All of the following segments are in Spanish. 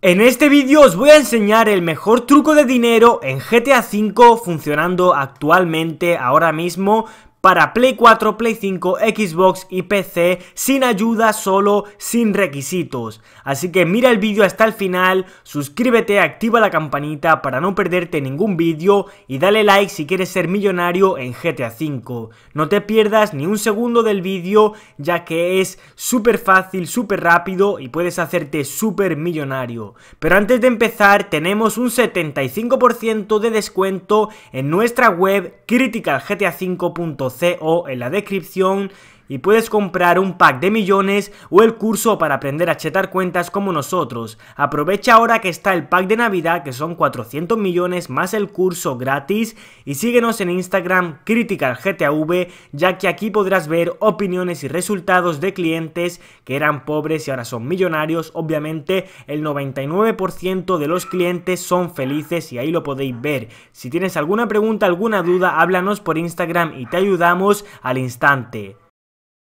En este vídeo os voy a enseñar el mejor truco de dinero en GTA V funcionando actualmente ahora mismo para Play 4, Play 5, Xbox y PC sin ayuda, solo, sin requisitos. Así que mira el vídeo hasta el final, suscríbete, activa la campanita para no perderte ningún vídeo y dale like si quieres ser millonario en GTA V. No te pierdas ni un segundo del vídeo ya que es súper fácil, súper rápido y puedes hacerte súper millonario. Pero antes de empezar tenemos un 75% de descuento en nuestra web criticalgta5.com o CO en la descripción y puedes comprar un pack de millones o el curso para aprender a chetar cuentas como nosotros. Aprovecha ahora que está el pack de Navidad que son 400 millones más el curso gratis y síguenos en Instagram CriticalGTAV, ya que aquí podrás ver opiniones y resultados de clientes que eran pobres y ahora son millonarios. Obviamente el 99% de los clientes son felices y ahí lo podéis ver. Si tienes alguna pregunta, alguna duda, háblanos por Instagram y te ayudamos al instante.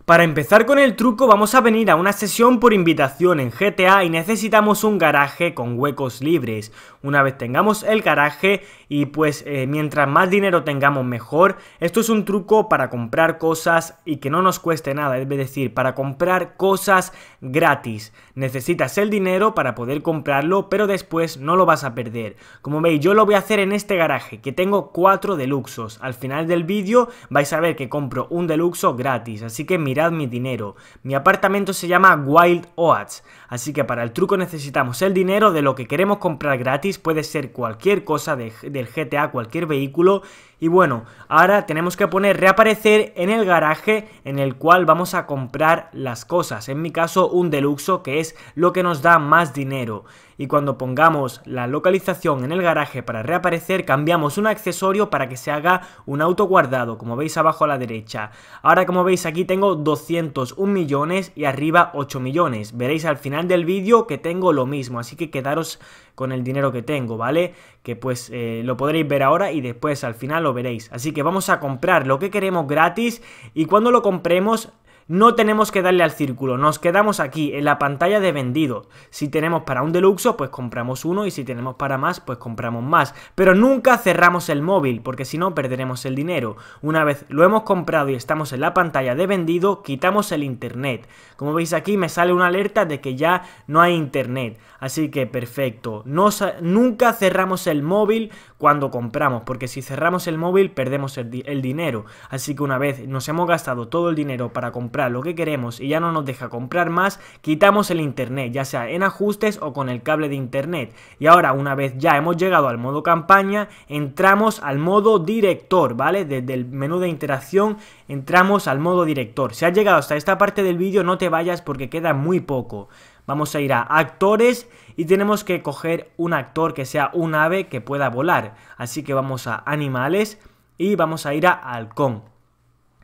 Para empezar con el truco vamos a venir a una sesión por invitación en GTA y necesitamos un garaje con huecos libres. Una vez tengamos el garaje y pues eh, mientras más dinero tengamos mejor, esto es un truco para comprar cosas y que no nos cueste nada, es decir, para comprar cosas gratis. Necesitas el dinero para poder comprarlo pero después no lo vas a perder. Como veis yo lo voy a hacer en este garaje que tengo 4 deluxos. Al final del vídeo vais a ver que compro un deluxo gratis, así que mirad mi dinero. Mi apartamento se llama Wild Oats, así que para el truco necesitamos el dinero de lo que queremos comprar gratis, puede ser cualquier cosa del GTA, cualquier vehículo y bueno, ahora tenemos que poner reaparecer en el garaje en el cual vamos a comprar las cosas. En mi caso, un deluxo, que es lo que nos da más dinero. Y cuando pongamos la localización en el garaje para reaparecer, cambiamos un accesorio para que se haga un auto guardado, como veis abajo a la derecha. Ahora, como veis aquí, tengo 201 millones y arriba 8 millones. Veréis al final del vídeo que tengo lo mismo, así que quedaros con el dinero que tengo, ¿vale? que pues eh, lo podréis ver ahora y después al final lo veréis. Así que vamos a comprar lo que queremos gratis y cuando lo compremos no tenemos que darle al círculo, nos quedamos aquí en la pantalla de vendido Si tenemos para un deluxo, pues compramos uno y si tenemos para más, pues compramos más. Pero nunca cerramos el móvil, porque si no perderemos el dinero. Una vez lo hemos comprado y estamos en la pantalla de vendido, quitamos el internet. Como veis aquí me sale una alerta de que ya no hay internet. Así que perfecto. No, nunca cerramos el móvil cuando compramos, porque si cerramos el móvil perdemos el dinero. Así que una vez nos hemos gastado todo el dinero para comprar lo que queremos y ya no nos deja comprar más, quitamos el internet, ya sea en ajustes o con el cable de internet. Y ahora una vez ya hemos llegado al modo campaña, entramos al modo director, ¿vale? Desde el menú de interacción entramos al modo director. Si has llegado hasta esta parte del vídeo no te vayas porque queda muy poco. Vamos a ir a actores y tenemos que coger un actor que sea un ave que pueda volar. Así que vamos a animales y vamos a ir a halcón.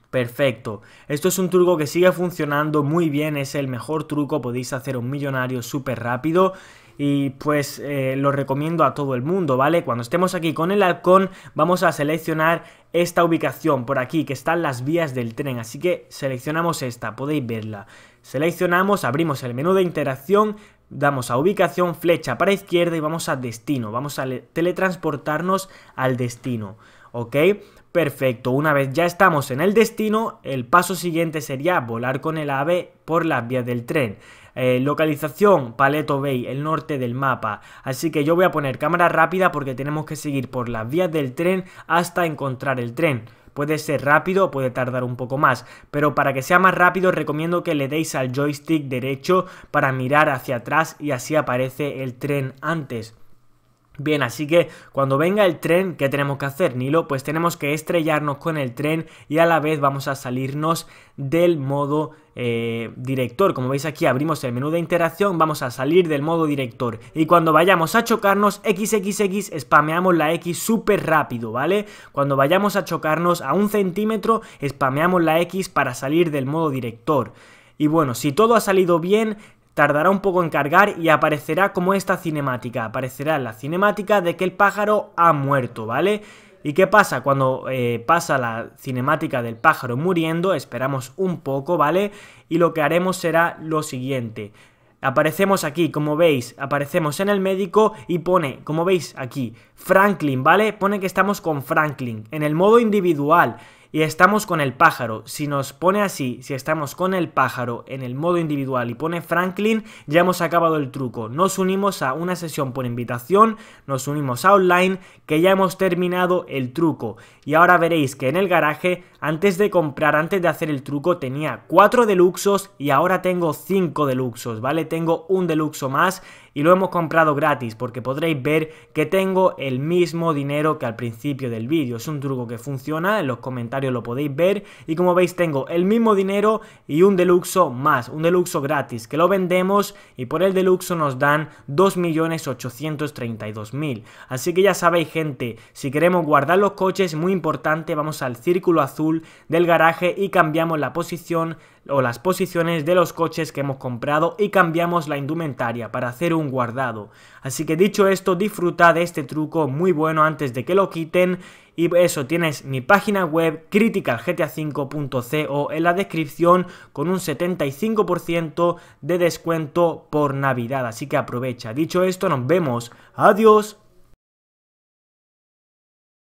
Perfecto, esto es un truco que sigue funcionando muy bien, es el mejor truco, podéis hacer un millonario súper rápido y pues eh, lo recomiendo a todo el mundo, ¿vale? Cuando estemos aquí con el halcón vamos a seleccionar esta ubicación por aquí que están las vías del tren, así que seleccionamos esta, podéis verla. Seleccionamos, abrimos el menú de interacción, damos a ubicación, flecha para izquierda y vamos a destino, vamos a teletransportarnos al destino. ¿ok? Perfecto, una vez ya estamos en el destino, el paso siguiente sería volar con el ave por las vías del tren. Eh, localización, Paleto Bay, el norte del mapa. Así que yo voy a poner cámara rápida porque tenemos que seguir por las vías del tren hasta encontrar el tren. Puede ser rápido, puede tardar un poco más, pero para que sea más rápido recomiendo que le deis al joystick derecho para mirar hacia atrás y así aparece el tren antes. Bien, así que cuando venga el tren, ¿qué tenemos que hacer, Nilo? Pues tenemos que estrellarnos con el tren y a la vez vamos a salirnos del modo eh, director. Como veis aquí abrimos el menú de interacción, vamos a salir del modo director. Y cuando vayamos a chocarnos, XXX, spameamos la X súper rápido, ¿vale? Cuando vayamos a chocarnos a un centímetro, spameamos la X para salir del modo director. Y bueno, si todo ha salido bien, tardará un poco en cargar y aparecerá como esta cinemática. Aparecerá la cinemática de que el pájaro ha muerto, ¿vale? ¿Y qué pasa? Cuando eh, pasa la cinemática del pájaro muriendo, esperamos un poco, ¿vale? Y lo que haremos será lo siguiente. Aparecemos aquí, como veis, aparecemos en el médico y pone, como veis aquí, Franklin, ¿vale? Pone que estamos con Franklin en el modo individual y estamos con el pájaro, si nos pone así, si estamos con el pájaro en el modo individual y pone Franklin, ya hemos acabado el truco. Nos unimos a una sesión por invitación, nos unimos a online, que ya hemos terminado el truco. Y ahora veréis que en el garaje, antes de comprar, antes de hacer el truco, tenía 4 deluxos y ahora tengo 5 deluxos, ¿vale? Tengo un deluxo más y lo hemos comprado gratis porque podréis ver que tengo el mismo dinero que al principio del vídeo. Es un truco que funciona, en los comentarios lo podéis ver y como veis tengo el mismo dinero y un deluxo más, un deluxo gratis que lo vendemos y por el deluxo nos dan 2.832.000. Así que ya sabéis gente, si queremos guardar los coches muy importante vamos al círculo azul del garaje y cambiamos la posición o las posiciones de los coches que hemos comprado y cambiamos la indumentaria para hacer un guardado. Así que dicho esto, disfruta de este truco muy bueno antes de que lo quiten. Y eso, tienes mi página web criticalgta5.co en la descripción con un 75% de descuento por Navidad. Así que aprovecha. Dicho esto, nos vemos. Adiós.